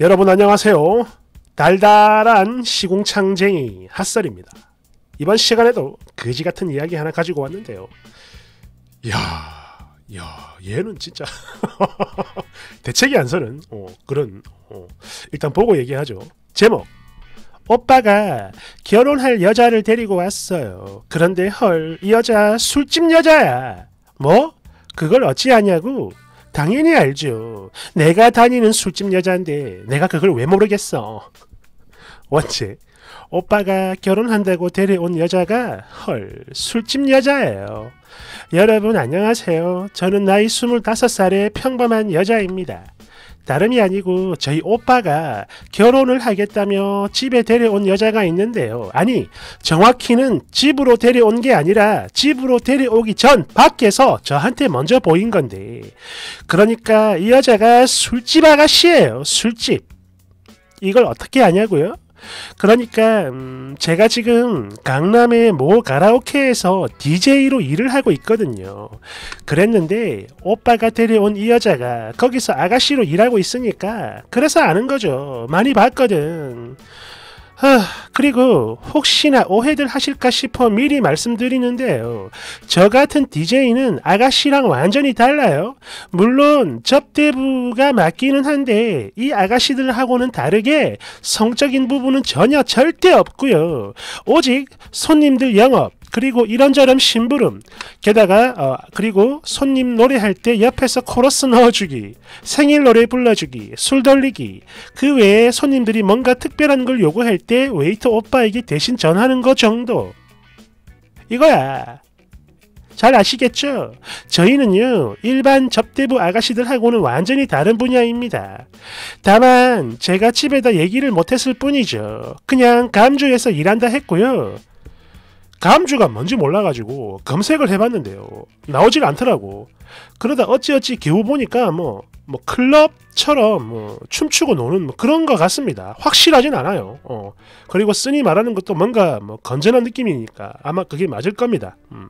여러분 안녕하세요. 달달한 시공창쟁이 핫설입니다. 이번 시간에도 그지같은 이야기 하나 가지고 왔는데요. 야야 얘는 진짜 대책이 안 서는 어, 그런 어, 일단 보고 얘기하죠. 제목 오빠가 결혼할 여자를 데리고 왔어요. 그런데 헐, 이 여자 술집 여자야. 뭐? 그걸 어찌하냐고? 당연히 알죠. 내가 다니는 술집 여자인데 내가 그걸 왜 모르겠어. 원체 오빠가 결혼한다고 데려온 여자가 헐 술집 여자예요. 여러분 안녕하세요. 저는 나이 25살의 평범한 여자입니다. 다름이 아니고 저희 오빠가 결혼을 하겠다며 집에 데려온 여자가 있는데요. 아니 정확히는 집으로 데려온 게 아니라 집으로 데려오기 전 밖에서 저한테 먼저 보인 건데 그러니까 이 여자가 술집 아가씨예요. 술집. 이걸 어떻게 아냐고요? 그러니까 음 제가 지금 강남의 모 가라오케에서 DJ로 일을 하고 있거든요. 그랬는데 오빠가 데려온 이 여자가 거기서 아가씨로 일하고 있으니까 그래서 아는 거죠. 많이 봤거든. 그리고 혹시나 오해들 하실까 싶어 미리 말씀드리는데요. 저 같은 DJ는 아가씨랑 완전히 달라요. 물론 접대부가 맞기는 한데 이 아가씨들하고는 다르게 성적인 부분은 전혀 절대 없고요. 오직 손님들 영업, 그리고 이런저런 심부름 게다가 어, 그리고 손님 노래할 때 옆에서 코러스 넣어주기 생일 노래 불러주기 술 돌리기 그 외에 손님들이 뭔가 특별한 걸 요구할 때 웨이터 오빠에게 대신 전하는 거 정도 이거야 잘 아시겠죠? 저희는요, 일반 접대부 아가씨들하고는 완전히 다른 분야입니다. 다만, 제가 집에다 얘기를 못했을 뿐이죠. 그냥 감주에서 일한다 했고요. 감 주가 뭔지 몰라가지고 검색을 해봤는데요. 나오질 않더라고. 그러다 어찌어찌 겨우 보니까 뭐, 뭐 클럽처럼 뭐 춤추고 노는 뭐 그런 것 같습니다. 확실하진 않아요. 어. 그리고 쓰니 말하는 것도 뭔가 뭐 건전한 느낌이니까 아마 그게 맞을 겁니다. 음.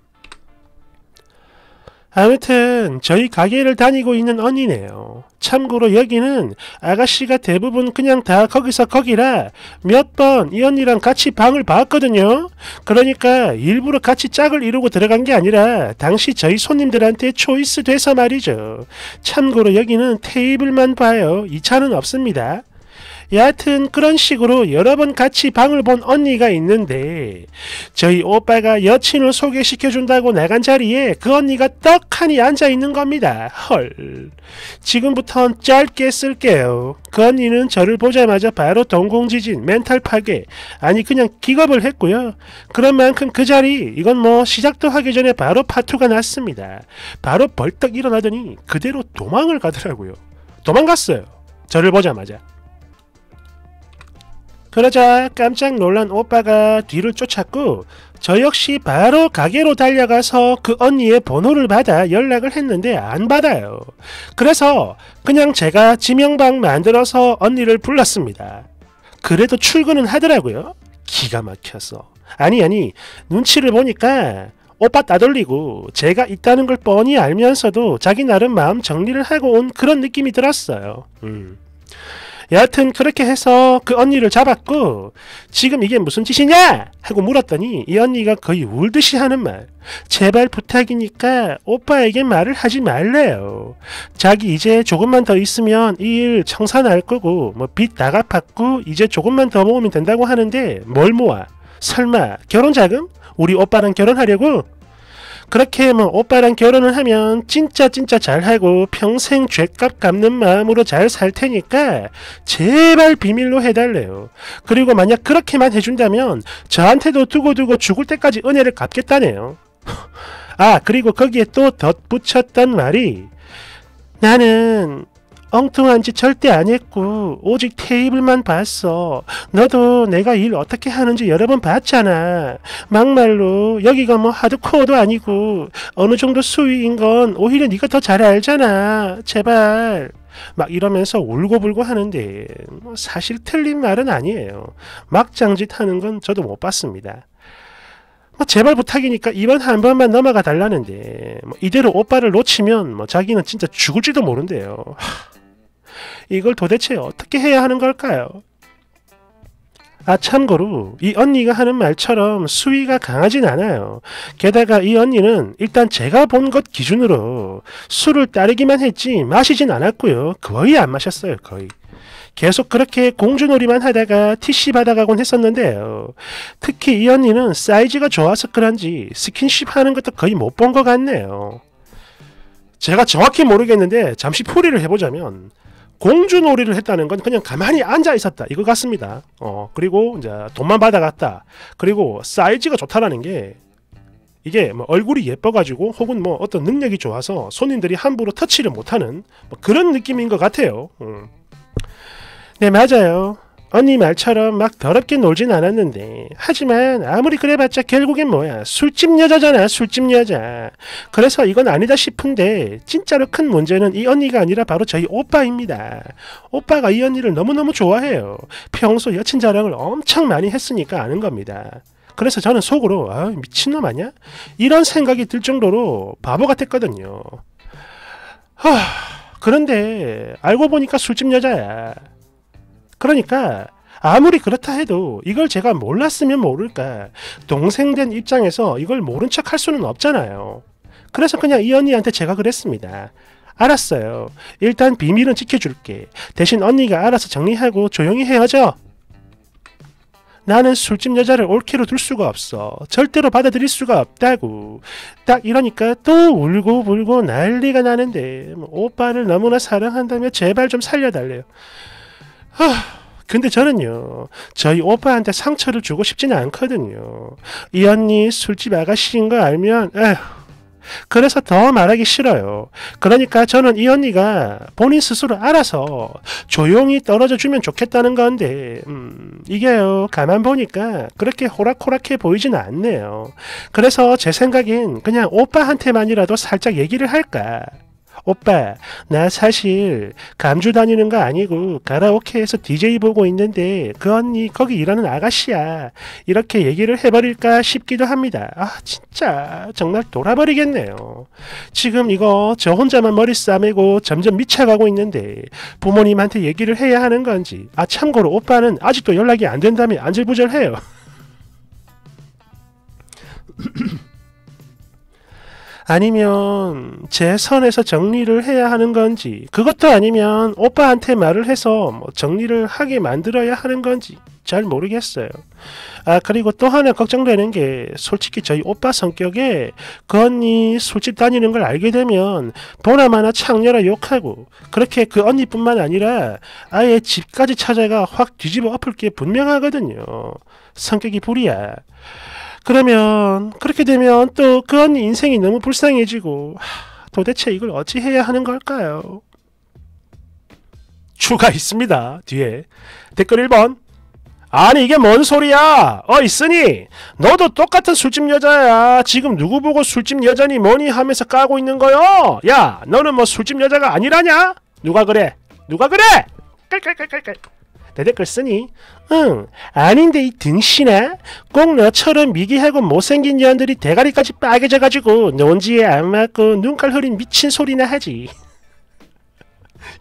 아무튼 저희 가게를 다니고 있는 언니네요. 참고로 여기는 아가씨가 대부분 그냥 다 거기서 거기라 몇 번 이 언니랑 같이 방을 봤거든요. 그러니까 일부러 같이 짝을 이루고 들어간 게 아니라 당시 저희 손님들한테 초이스 돼서 말이죠. 참고로 여기는 테이블만 봐요. 이 차는 없습니다. 예, 여하튼 그런 식으로 여러 번 같이 방을 본 언니가 있는데 저희 오빠가 여친을 소개시켜준다고 나간 자리에 그 언니가 떡하니 앉아있는 겁니다. 헐. 지금부턴 짧게 쓸게요. 그 언니는 저를 보자마자 바로 동공지진, 멘탈 파괴, 아니 그냥 기겁을 했고요. 그런 만큼 그 자리, 이건 뭐 시작도 하기 전에 바로 파투가 났습니다. 바로 벌떡 일어나더니 그대로 도망을 가더라고요. 도망갔어요. 저를 보자마자. 그러자 깜짝 놀란 오빠가 뒤를 쫓았고 저 역시 바로 가게로 달려가서 그 언니의 번호를 받아 연락을 했는데 안 받아요. 그래서 그냥 제가 지명방 만들어서 언니를 불렀습니다. 그래도 출근은 하더라고요. 기가 막혔어. 아니 아니 눈치를 보니까 오빠 따돌리고 제가 있다는 걸 뻔히 알면서도 자기 나름 마음 정리를 하고 온 그런 느낌이 들었어요. 음. 여하튼 그렇게 해서 그 언니를 잡았고 지금 이게 무슨 짓이냐 하고 물었더니 이 언니가 거의 울듯이 하는 말 제발 부탁이니까 오빠에게 말을 하지 말래요 자기 이제 조금만 더 있으면 이 일 청산 할 거고 뭐빚 나가 팠고 이제 조금만 더 모으면 된다고 하는데 뭘 모아 설마 결혼 자금? 우리 오빠랑 결혼하려고? 그렇게 뭐 오빠랑 결혼을 하면 진짜 진짜 잘하고 평생 죗값 갚는 마음으로 잘 살 테니까 제발 비밀로 해달래요. 그리고 만약 그렇게만 해준다면 저한테도 두고두고 죽을 때까지 은혜를 갚겠다네요. 아 그리고 거기에 또 덧붙였던 말이 나는 엉뚱한 지 절대 안 했고 오직 테이블만 봤어. 너도 내가 일 어떻게 하는지 여러 번 봤잖아. 막말로 여기가 뭐 하드코어도 아니고 어느 정도 수위인 건 오히려 네가 더 잘 알잖아. 제발. 막 이러면서 울고불고 하는데 뭐 사실 틀린 말은 아니에요. 막장짓 하는 건 저도 못 봤습니다. 뭐 제발 부탁이니까 이번 한 번만 넘어가 달라는데 뭐 이대로 오빠를 놓치면 뭐 자기는 진짜 죽을지도 모른대요. 하. 이걸 도대체 어떻게 해야 하는 걸까요? 아 참고로 이 언니가 하는 말처럼 수위가 강하진 않아요. 게다가 이 언니는 일단 제가 본 것 기준으로 술을 따르기만 했지 마시진 않았고요. 거의 안 마셨어요. 거의. 계속 그렇게 공주놀이만 하다가 TC 받아가곤 했었는데요. 특히 이 언니는 사이즈가 좋아서 그런지 스킨십 하는 것도 거의 못 본 것 같네요. 제가 정확히 모르겠는데 잠시 풀이를 해보자면 공주놀이를 했다는 건 그냥 가만히 앉아 있었다 이거 같습니다. 어 그리고 이제 돈만 받아갔다. 그리고 사이즈가 좋다라는 게 이게 뭐 얼굴이 예뻐가지고 혹은 뭐 어떤 능력이 좋아서 손님들이 함부로 터치를 못하는 뭐 그런 느낌인 것 같아요. 음. 네 맞아요. 언니 말처럼 막 더럽게 놀진 않았는데 하지만 아무리 그래봤자 결국엔 뭐야 술집 여자잖아 술집 여자 그래서 이건 아니다 싶은데 진짜로 큰 문제는 이 언니가 아니라 바로 저희 오빠입니다 오빠가 이 언니를 너무너무 좋아해요 평소 여친 자랑을 엄청 많이 했으니까 아는 겁니다 그래서 저는 속으로 아, 미친놈 아니야? 이런 생각이 들 정도로 바보 같았거든요 하, 그런데 알고 보니까 술집 여자야 그러니까 아무리 그렇다 해도 이걸 제가 몰랐으면 모를까 동생된 입장에서 이걸 모른 척 할 수는 없잖아요. 그래서 그냥 이 언니한테 제가 그랬습니다. 알았어요. 일단 비밀은 지켜줄게. 대신 언니가 알아서 정리하고 조용히 헤어져. 나는 술집 여자를 올케로 둘 수가 없어. 절대로 받아들일 수가 없다고. 딱 이러니까 또 울고 불고 난리가 나는데 뭐 오빠를 너무나 사랑한다며 제발 좀 살려달래요. 하... 아, 근데 저는요 저희 오빠한테 상처를 주고 싶지는 않거든요 이 언니 술집 아가씨인 거 알면 에휴 그래서 더 말하기 싫어요 그러니까 저는 이 언니가 본인 스스로 알아서 조용히 떨어져 주면 좋겠다는 건데 음, 이게요 가만 보니까 그렇게 호락호락해 보이진 않네요 그래서 제 생각엔 그냥 오빠한테만이라도 살짝 얘기를 할까 오빠 나 사실 감주 다니는 거 아니고 가라오케에서 DJ 보고 있는데 그 언니 거기 일하는 아가씨야 이렇게 얘기를 해버릴까 싶기도 합니다 아 진짜 정말 돌아버리겠네요 지금 이거 저 혼자만 머리 싸매고 점점 미쳐가고 있는데 부모님한테 얘기를 해야 하는 건지 아 참고로 오빠는 아직도 연락이 안된다면 안절부절해요 아니면 제 선에서 정리를 해야 하는 건지 그것도 아니면 오빠한테 말을 해서 뭐 정리를 하게 만들어야 하는 건지 잘 모르겠어요. 아 그리고 또 하나 걱정되는 게 솔직히 저희 오빠 성격에 그 언니 술집 다니는 걸 알게 되면 보나마나 창녀라 욕하고 그렇게 그 언니뿐만 아니라 아예 집까지 찾아가 확 뒤집어 엎을 게 분명하거든요. 성격이 불이야. 그러면 그렇게 되면 또 그 언니 인생이 너무 불쌍해지고 도대체 이걸 어찌 해야 하는 걸까요? 추가 있습니다. 뒤에 댓글 1번 아니 이게 뭔 소리야 어 있으니 너도 똑같은 술집 여자야 지금 누구 보고 술집 여자니 뭐니 하면서 까고 있는 거요 야 너는 뭐 술집 여자가 아니라냐 누가 그래 누가 그래 깔깔깔깔깔 내릴 걸 쓰니? 응, 아닌데 이 등신아? 꼭 너처럼 미개하고 못생긴 여 년들이 대가리까지 빠개져가지고 논지에 안 맞고 눈깔 흐린 미친 소리나 하지.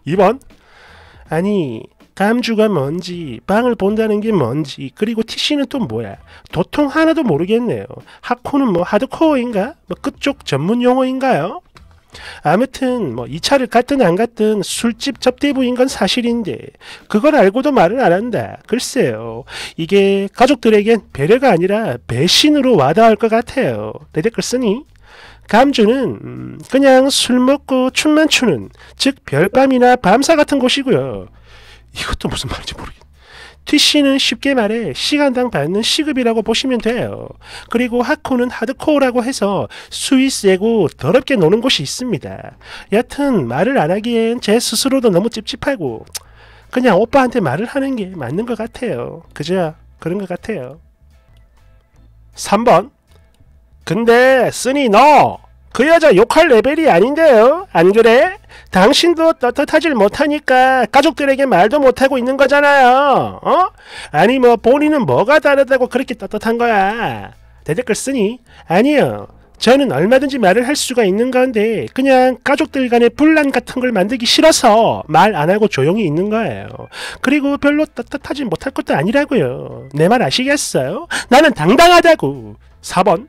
2번 아니 감주가 뭔지 빵을 본다는 게 뭔지 그리고 TC는 또 뭐야 도통 하나도 모르겠네요 하코는 뭐 하드코어인가? 뭐 그쪽 전문 용어인가요? 아무튼 뭐 2차를 갔든 안 갔든 술집 접대부인 건 사실인데 그걸 알고도 말을 안 한다. 글쎄요. 이게 가족들에겐 배려가 아니라 배신으로 와닿을 것 같아요. 대댓글 네, 쓰니? 감주는 음, 그냥 술 먹고 춤만 추는 즉 별밤이나 밤사 같은 곳이고요. 이것도 무슨 말인지 모르겠어요 TC는 쉽게 말해 시간당 받는 시급이라고 보시면 돼요. 그리고 하코는 하드코어라고 해서 스위스에고 더럽게 노는 곳이 있습니다. 여튼 말을 안 하기엔 제 스스로도 너무 찝찝하고 그냥 오빠한테 말을 하는 게 맞는 것 같아요. 그저 그런 것 같아요. 3번 근데 쓰니 너 그 여자 욕할 레벨이 아닌데요? 안 그래? 당신도 떳떳하질 못하니까 가족들에게 말도 못하고 있는 거잖아요. 어? 아니 뭐 본인은 뭐가 다르다고 그렇게 떳떳한 거야. 대댓글 쓰니? 아니요. 저는 얼마든지 말을 할 수가 있는 건데 그냥 가족들 간의 분란 같은 걸 만들기 싫어서 말 안 하고 조용히 있는 거예요. 그리고 별로 떳떳하지 못할 것도 아니라고요. 내 말 아시겠어요? 나는 당당하다고. 4번.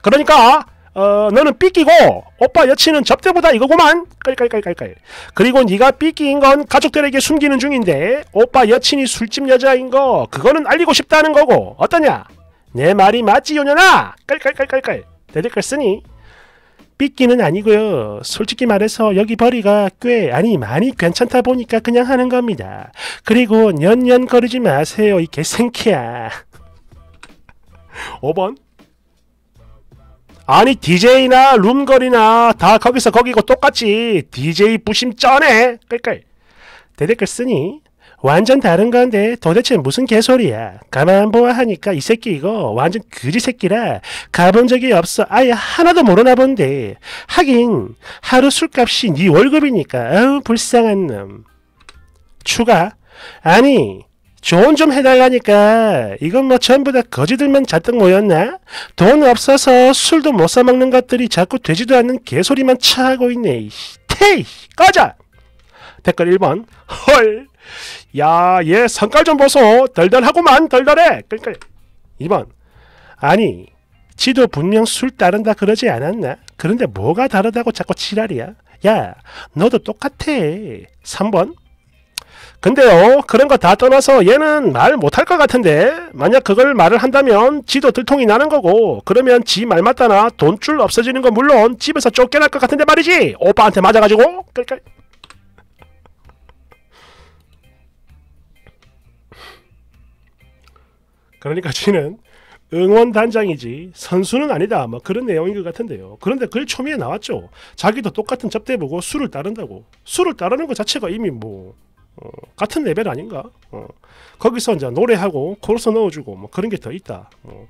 그러니까 어, 너는 삐끼고 오빠 여친은 접대보다 이거구만 깔깔깔깔깔 그리고 네가 삐끼인 건 가족들에게 숨기는 중인데 오빠 여친이 술집 여자인 거 그거는 알리고 싶다는 거고 어떠냐 내 말이 맞지 요년아 깔깔깔깔깔 대댓글 쓰니 삐끼는 아니고요. 솔직히 말해서 여기 벌이가 꽤 아니 많이 괜찮다 보니까 그냥 하는 겁니다. 그리고 년년 거르지 마세요. 이 개생키야. 5번 아니 DJ나 룸걸이나다 거기서 거기고 똑같이 DJ 부심 쩌네 끌끌 대댓글 쓰니 완전 다른 건데 도대체 무슨 개소리야 가만 보아 하니까 이 새끼 이거 완전 그지 새끼라 가본 적이 없어 아예 하나도 모르나 본데 하긴 하루 술값이 네 월급이니까 어우 불쌍한 놈 추가 아니 조언 좀 해달라니까. 이건 뭐 전부 다 거지들만 잔뜩 모였나? 돈 없어서 술도 못 사먹는 것들이 자꾸 되지도 않는 개소리만 차하고 있네. 테이! 꺼져! 댓글 1번. 헐! 야, 얘 성깔 좀 보소. 덜덜하고만 덜덜해. 끌끌. 2번. 아니, 지도 분명 술 따른다 그러지 않았나? 그런데 뭐가 다르다고 자꾸 지랄이야? 야, 너도 똑같아. 3번. 근데요 그런 거 다 떠나서 얘는 말 못할 것 같은데 만약 그걸 말을 한다면 지도 들통이 나는 거고 그러면 지말마따나 돈줄 없어지는 건 물론 집에서 쫓겨날 것 같은데 말이지 오빠한테 맞아가지고 그러니까 그러니까 지는 응원단장이지 선수는 아니다 뭐 그런 내용인 것 같은데요 그런데 글 초미에 나왔죠 자기도 똑같은 접대보고 술을 따른다고 술을 따르는 것 자체가 이미 뭐 어, 같은 레벨 아닌가? 어, 거기서 이제 노래하고 코러스 넣어주고 뭐 그런 게 더 있다. 어.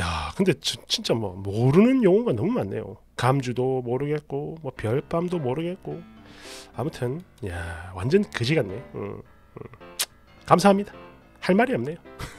야, 근데 저, 진짜 뭐 모르는 용어가 너무 많네요. 감주도 모르겠고 뭐 별밤도 모르겠고 아무튼 야 완전 거지 같네. 음, 음. 감사합니다. 할 말이 없네요.